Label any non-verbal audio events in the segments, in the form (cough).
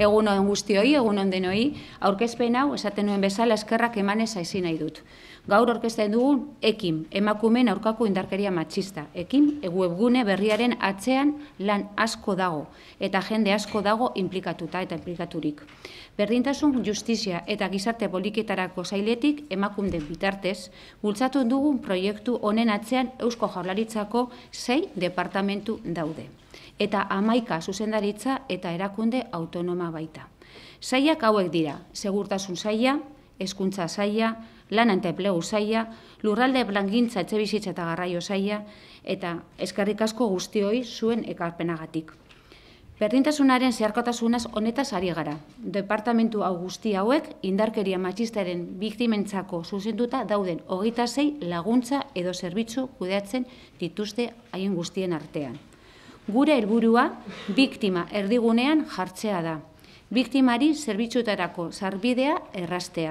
Egun on guztioi, egun on denoi, aurkezpen hau esaten nuen bezala eskerrak emanez aizi nahi dut. Gaur aurkezten dugun ekin, emakumen aurkako indarkeria matxista. Ekin, webgune berriaren atzean lan asko dago eta jende asko dago implikatuta eta implikaturik. Berdintasun justizia eta gizarte boliketarako zailetik emakunden bitartez, bultzatu dugun proiektu honen atzean Eusko Jaurlaritzako sei departamentu daude eta amaika zuzendaritza eta erakunde autonoma baita. Zaiak hauek dira, segurtasun zaia, eskuntza zaia, lan teplegu zaia, lurralde blangintza etxe eta garraio zaia, eta eskerrik asko guztioi zuen ekarpenagatik. Berdintasunaren zeharkotasunaz honetaz ari gara. Departamentu hau guzti hauek indarkeria matxistaren biktimentzako zuzenduta dauden hogeita zei laguntza edo zerbitzu kudeatzen dituzte haien guztien artean gure helburua biktima erdigunean jartzea da. Biktimari zerbitzuetarako zarbidea errastea.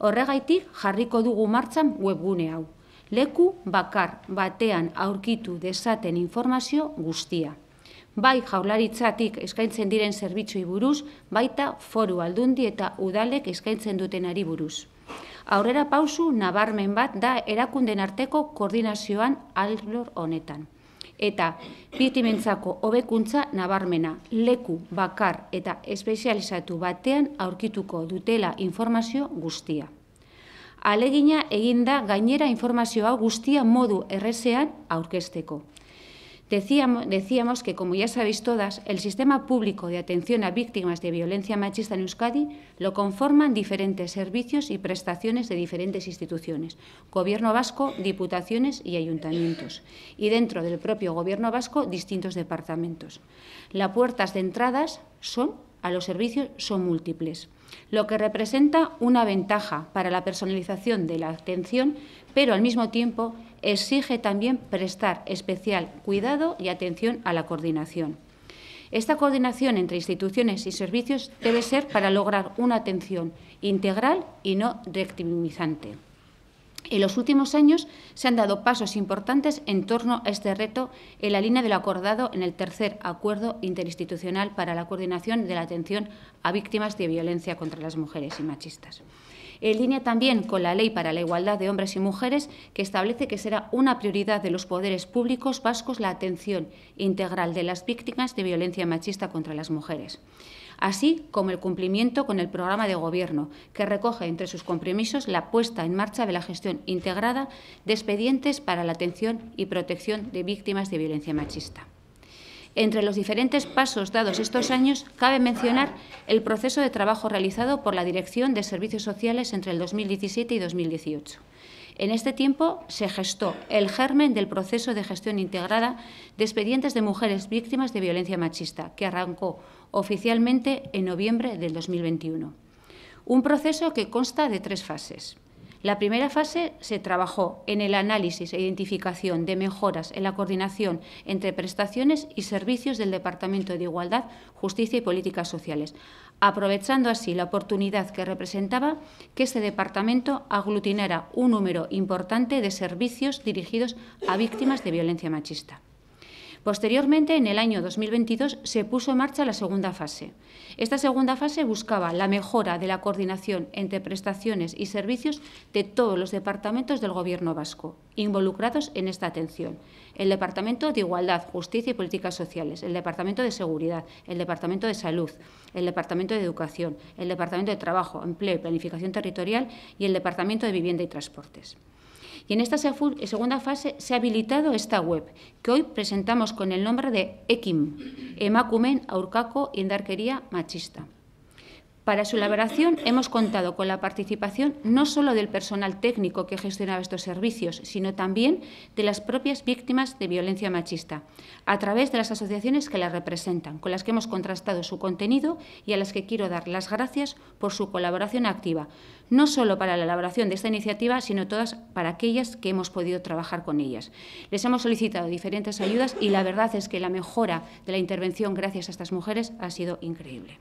Horregaitik jarriko dugu martzan webgune hau. Leku bakar batean aurkitu dezaten informazio guztia. Bai jaularitzatik eskaintzen diren zerbitzui buruz, baita foru aldundi eta udalek eskaintzen duten ari buruz. Aurrera pausu nabarmen bat da erakunden arteko koordinazioan aldor honetan eta biktimentzako hobekuntza nabarmena leku bakar eta espezializatu batean aurkituko dutela informazio guztia. Alegina eginda gainera informazioa guztia modu errezean aurkesteko. Decíamos, que, como ya sabéis todas, el sistema público de atención a víctimas de violencia machista en Euskadi lo conforman diferentes servicios y prestaciones de diferentes instituciones, Gobierno vasco, diputaciones y ayuntamientos, y dentro del propio Gobierno vasco distintos departamentos. Las puertas de entradas son a los servicios son múltiples, lo que representa una ventaja para la personalización de la atención, pero al mismo tiempo exige también prestar especial cuidado y atención a la coordinación. Esta coordinación entre instituciones y servicios debe ser para lograr una atención integral y no reactivizante. En los últimos años se han dado pasos importantes en torno a este reto en la línea de lo acordado en el tercer Acuerdo Interinstitucional para la Coordinación de la Atención a Víctimas de Violencia contra las Mujeres y Machistas en línea también con la Ley para la Igualdad de Hombres y Mujeres, que establece que será una prioridad de los poderes públicos vascos la atención integral de las víctimas de violencia machista contra las mujeres así como el cumplimiento con el programa de Gobierno, que recoge entre sus compromisos la puesta en marcha de la gestión integrada de expedientes para la atención y protección de víctimas de violencia machista. Entre los diferentes pasos dados estos años, cabe mencionar el proceso de trabajo realizado por la Dirección de Servicios Sociales entre el 2017 y 2018. En este tiempo se gestó el germen del proceso de gestión integrada de expedientes de mujeres víctimas de violencia machista, que arrancó oficialmente en noviembre del 2021. Un proceso que consta de tres fases. La primera fase se trabajó en el análisis e identificación de mejoras en la coordinación entre prestaciones y servicios del Departamento de Igualdad, Justicia y Políticas Sociales, aprovechando así la oportunidad que representaba que este departamento aglutinara un número importante de servicios dirigidos a víctimas de violencia machista. Posteriormente, en el año 2022, se puso en marcha la segunda fase. Esta segunda fase buscaba la mejora de la coordinación entre prestaciones y servicios de todos los departamentos del Gobierno vasco involucrados en esta atención. El Departamento de Igualdad, Justicia y Políticas Sociales, el Departamento de Seguridad, el Departamento de Salud, el Departamento de Educación, el Departamento de Trabajo, Empleo y Planificación Territorial y el Departamento de Vivienda y Transportes. Y en esta segunda fase se ha habilitado esta web, que hoy presentamos con el nombre de EKIM, Emakumen Aurkako Indarkeria Machista. Para su elaboración hemos contado con la participación no solo del personal técnico que gestionaba estos servicios, sino también de las propias víctimas de violencia machista, a través de las asociaciones que las representan, con las que hemos contrastado su contenido y a las que quiero dar las gracias por su colaboración activa, no solo para la elaboración de esta iniciativa, sino todas para aquellas que hemos podido trabajar con ellas. Les hemos solicitado diferentes ayudas y la verdad es que la mejora de la intervención gracias a estas mujeres ha sido increíble.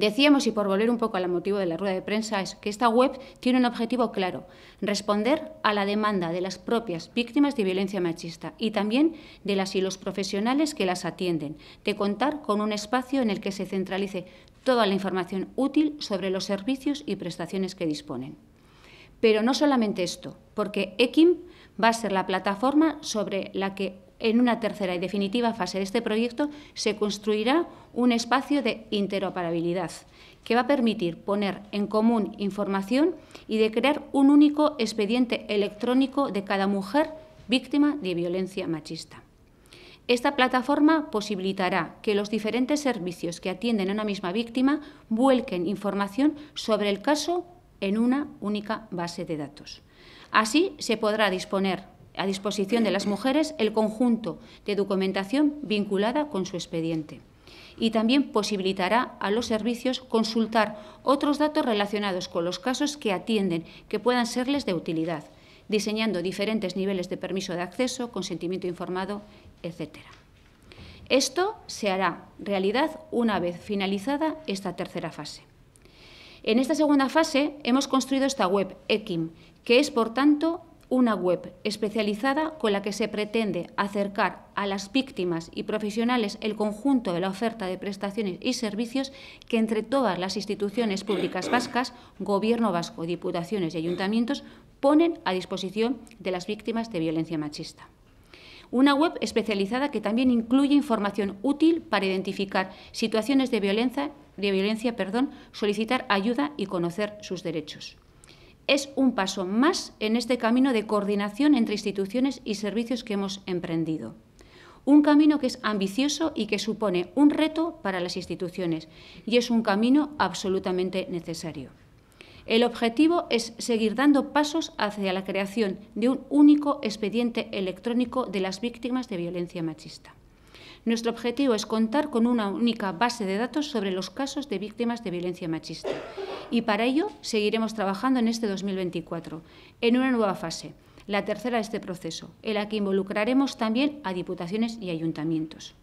Decíamos, y por volver un poco al motivo de la rueda de prensa, es que esta web tiene un objetivo claro, responder a la demanda de las propias víctimas de violencia machista y también de las y los profesionales que las atienden, de contar con un espacio en el que se centralice toda la información útil sobre los servicios y prestaciones que disponen. Pero no solamente esto, porque EKIM va a ser la plataforma sobre la que en una tercera y definitiva fase de este proyecto se construirá un espacio de interoperabilidad que va a permitir poner en común información y de crear un único expediente electrónico de cada mujer víctima de violencia machista. Esta plataforma posibilitará que los diferentes servicios que atienden a una misma víctima vuelquen información sobre el caso en una única base de datos. Así se podrá disponer a disposición de las mujeres el conjunto de documentación vinculada con su expediente. Y también posibilitará a los servicios consultar otros datos relacionados con los casos que atienden, que puedan serles de utilidad, diseñando diferentes niveles de permiso de acceso, consentimiento informado, etc. Esto se hará realidad una vez finalizada esta tercera fase. En esta segunda fase hemos construido esta web EKIM, que es, por tanto, una web especializada con la que se pretende acercar a las víctimas y profesionales el conjunto de la oferta de prestaciones y servicios que entre todas las instituciones públicas vascas, Gobierno vasco, diputaciones y ayuntamientos ponen a disposición de las víctimas de violencia machista. Una web especializada que también incluye información útil para identificar situaciones de violencia, de violencia perdón, solicitar ayuda y conocer sus derechos es un paso más en este camino de coordinación entre instituciones y servicios que hemos emprendido. Un camino que es ambicioso y que supone un reto para las instituciones y es un camino absolutamente necesario. El objetivo es seguir dando pasos hacia la creación de un único expediente electrónico de las víctimas de violencia machista. Nuestro objetivo es contar con una única base de datos sobre los casos de víctimas de violencia machista y para ello seguiremos trabajando en este 2024, en una nueva fase, la tercera de este proceso, en la que involucraremos también a diputaciones y ayuntamientos.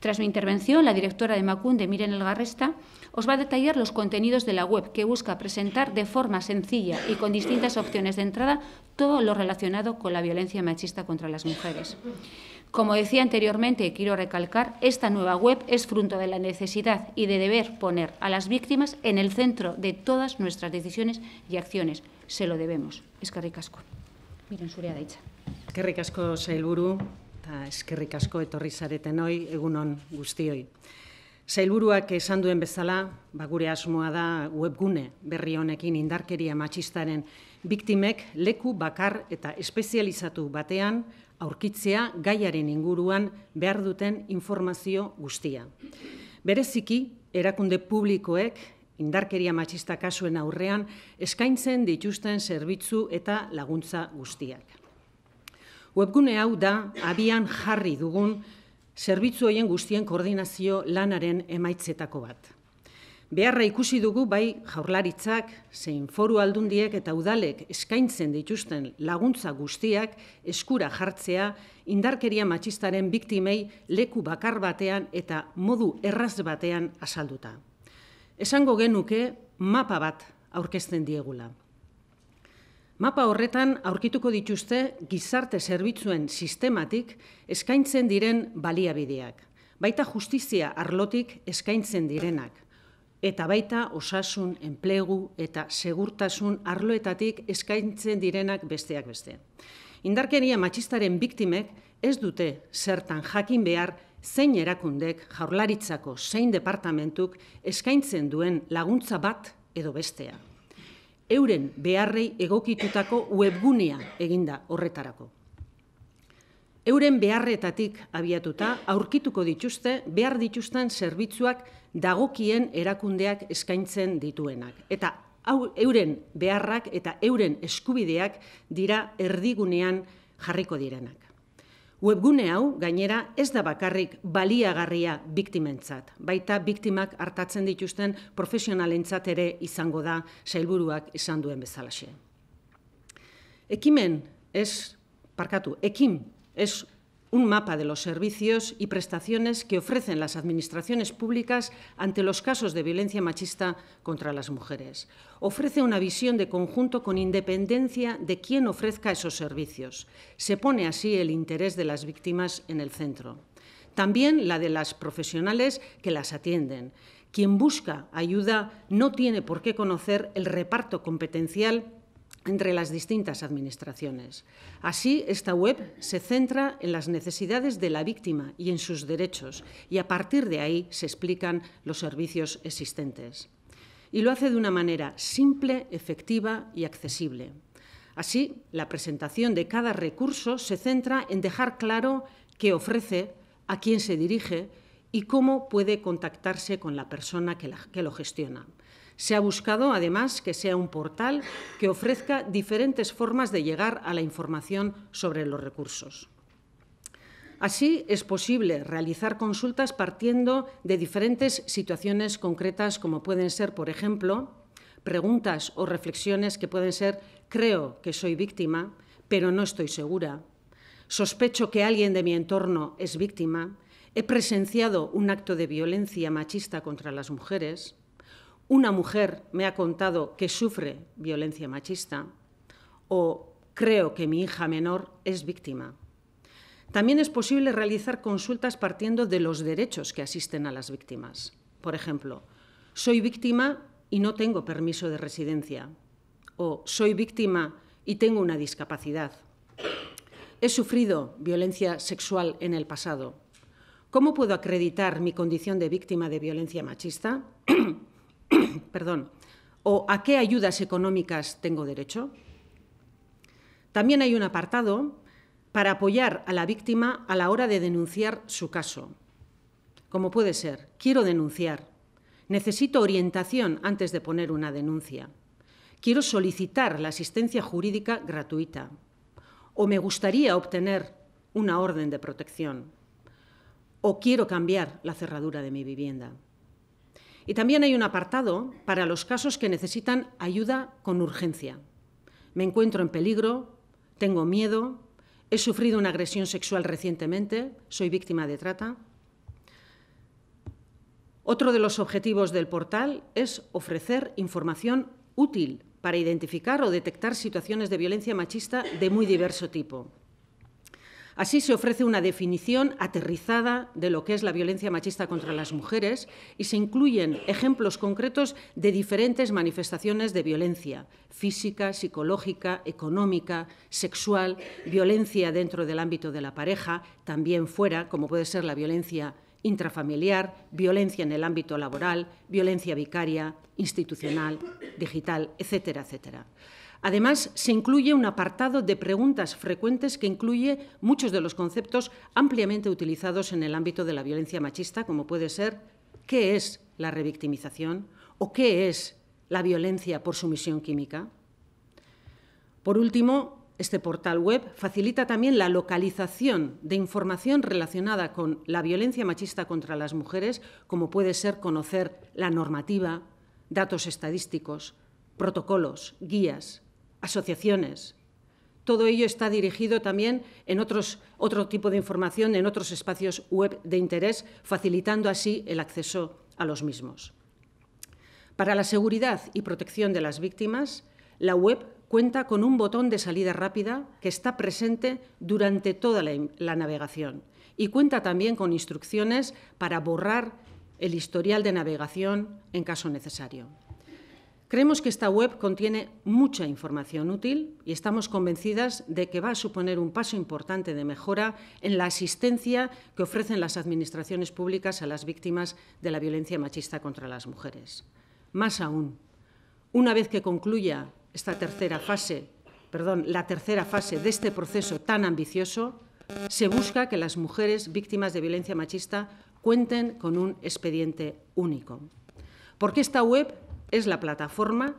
Tras mi intervención, la directora de Macunde, Miren Elgarresta, os va a detallar los contenidos de la web que busca presentar de forma sencilla y con distintas opciones de entrada todo lo relacionado con la violencia machista contra las mujeres. Como decía anteriormente, quiero recalcar, esta nueva web es fruto de la necesidad y de deber poner a las víctimas en el centro de todas nuestras decisiones y acciones. Se lo debemos. Eskerrik asko. Miren, zurea daitza. itza. Eskerrik asko, Zailburu, eta eskerrik asko etorri zareten egunon guztioi. Zailburuak esan duen bezala, bagure asmoa da webgune berri honekin indarkeria matxistaren biktimek leku bakar eta espezializatu batean aurkitzea gaiaren inguruan behar duten informazio guztia. Bereziki, erakunde publikoek, indarkeria matxista kasuen aurrean, eskaintzen dituzten zerbitzu eta laguntza guztiak. Webgune hau da, abian jarri dugun, zerbitzu guztien koordinazio lanaren emaitzetako bat. Beharra ikusi dugu bai jaurlaritzak, zein foru aldundiek eta udalek eskaintzen dituzten laguntza guztiak eskura jartzea indarkeria matxistaren biktimei leku bakar batean eta modu erraz batean asalduta. Esango genuke mapa bat aurkezten diegula. Mapa horretan aurkituko dituzte gizarte zerbitzuen sistematik eskaintzen diren baliabideak, baita justizia arlotik eskaintzen direnak eta baita osasun, enplegu eta segurtasun arloetatik eskaintzen direnak besteak beste. Indarkeria matxistaren biktimek ez dute zertan jakin behar zein erakundek jaurlaritzako zein departamentuk eskaintzen duen laguntza bat edo bestea. Euren beharrei egokitutako webgunea eginda horretarako. Euren beharretatik abiatuta, aurkituko dituzte, behar dituzten zerbitzuak dagokien erakundeak eskaintzen dituenak. Eta euren beharrak eta euren eskubideak dira erdigunean jarriko direnak. Webgune hau, gainera, ez da bakarrik baliagarria biktimentzat, baita biktimak hartatzen dituzten profesionalentzat ere izango da sailburuak izan duen bezalaxe. Ekimen, ez, parkatu, ekim Es un mapa de los servicios y prestaciones que ofrecen las administraciones públicas ante los casos de violencia machista contra las mujeres. Ofrece una visión de conjunto con independencia de quién ofrezca esos servicios. Se pone así el interés de las víctimas en el centro. También la de las profesionales que las atienden. Quien busca ayuda no tiene por qué conocer el reparto competencial entre las distintas administraciones. Así, esta web se centra en las necesidades de la víctima y en sus derechos, y a partir de ahí se explican los servicios existentes. Y lo hace de una manera simple, efectiva y accesible. Así, la presentación de cada recurso se centra en dejar claro qué ofrece, a quién se dirige y cómo puede contactarse con la persona que, que lo gestiona. Se ha buscado, además, que sea un portal que ofrezca diferentes formas de llegar a la información sobre los recursos. Así es posible realizar consultas partiendo de diferentes situaciones concretas, como pueden ser, por ejemplo, preguntas o reflexiones que pueden ser creo que soy víctima, pero no estoy segura. Sospecho que alguien de mi entorno es víctima. He presenciado un acto de violencia machista contra las mujeres una mujer me ha contado que sufre violencia machista o creo que mi hija menor es víctima. También es posible realizar consultas partiendo de los derechos que asisten a las víctimas. Por ejemplo, soy víctima y no tengo permiso de residencia o soy víctima y tengo una discapacidad. He sufrido violencia sexual en el pasado. ¿Cómo puedo acreditar mi condición de víctima de violencia machista? (clears throat) (clears throat) perdón, o a qué ayudas económicas tengo derecho. También hay un apartado para apoyar a la víctima a la hora de denunciar su caso. Como puede ser, quiero denunciar, necesito orientación antes de poner una denuncia, quiero solicitar la asistencia jurídica gratuita o me gustaría obtener una orden de protección o quiero cambiar la cerradura de mi vivienda. Y también hay un apartado para los casos que necesitan ayuda con urgencia. Me encuentro en peligro, tengo miedo, he sufrido una agresión sexual recientemente, soy víctima de trata. Otro de los objetivos del portal es ofrecer información útil para identificar o detectar situaciones de violencia machista de muy diverso tipo Así se ofrece una definición aterrizada de lo que es la violencia machista contra las mujeres y se incluyen ejemplos concretos de diferentes manifestaciones de violencia física, psicológica, económica, sexual, violencia dentro del ámbito de la pareja, también fuera, como puede ser la violencia intrafamiliar, violencia en el ámbito laboral, violencia vicaria, institucional, digital, etcétera, etcétera. Además, se incluye un apartado de preguntas frecuentes que incluye muchos de los conceptos ampliamente utilizados en el ámbito de la violencia machista, como puede ser ¿qué es la revictimización? o ¿qué es la violencia por sumisión química? Por último, este portal web facilita también la localización de información relacionada con la violencia machista contra las mujeres, como puede ser conocer la normativa, datos estadísticos, protocolos, guías, asociaciones. Todo ello está dirigido también en otros, otro tipo de información, en otros espacios web de interés, facilitando así el acceso a los mismos. Para la seguridad y protección de las víctimas, la web cuenta con un botón de salida rápida que está presente durante toda la, navegación y cuenta también con instrucciones para borrar el historial de navegación en caso necesario. Creemos que esta web contiene mucha información útil y estamos convencidas de que va a suponer un paso importante de mejora en la asistencia que ofrecen las administraciones públicas a las víctimas de la violencia machista contra las mujeres. Más aún, una vez que concluya esta tercera fase, perdón, la tercera fase de este proceso tan ambicioso, se busca que las mujeres víctimas de violencia machista cuenten con un expediente único. Porque esta web es la plataforma,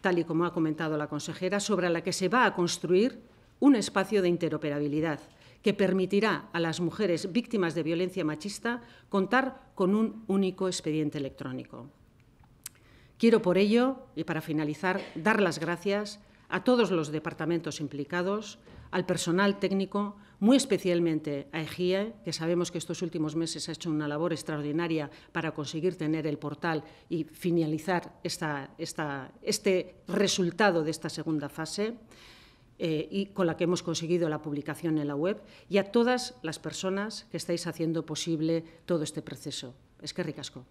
tal y como ha comentado la consejera, sobre la que se va a construir un espacio de interoperabilidad que permitirá a las mujeres víctimas de violencia machista contar con un único expediente electrónico. Quiero por ello, y para finalizar, dar las gracias a todos los departamentos implicados, al personal técnico, muy especialmente a EGIE, que sabemos que estos últimos meses ha hecho una labor extraordinaria para conseguir tener el portal y finalizar este resultado de esta segunda fase. Eh, y con la que hemos conseguido la publicación en la web, y a todas las personas que estáis haciendo posible todo este proceso. Es que ricasco.